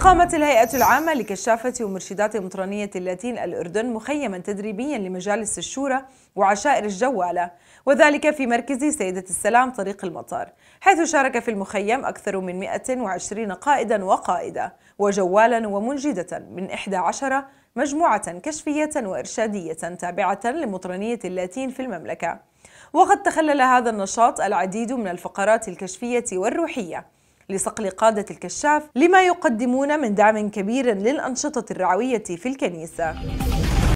أقامت الهيئة العامة لكشافة ومرشدات مطرانية اللاتين الأردن مخيما تدريبيا لمجالس الشورى وعشائر الجوالة وذلك في مركز سيدة السلام طريق المطار حيث شارك في المخيم أكثر من 120 قائدا وقائدة وجوالا ومنجدة من 11 مجموعة كشفية وإرشادية تابعة لمطرانية اللاتين في المملكة وقد تخلل هذا النشاط العديد من الفقرات الكشفية والروحية لصقل قادة الكشاف لما يقدمون من دعم كبير للأنشطة الرعوية في الكنيسة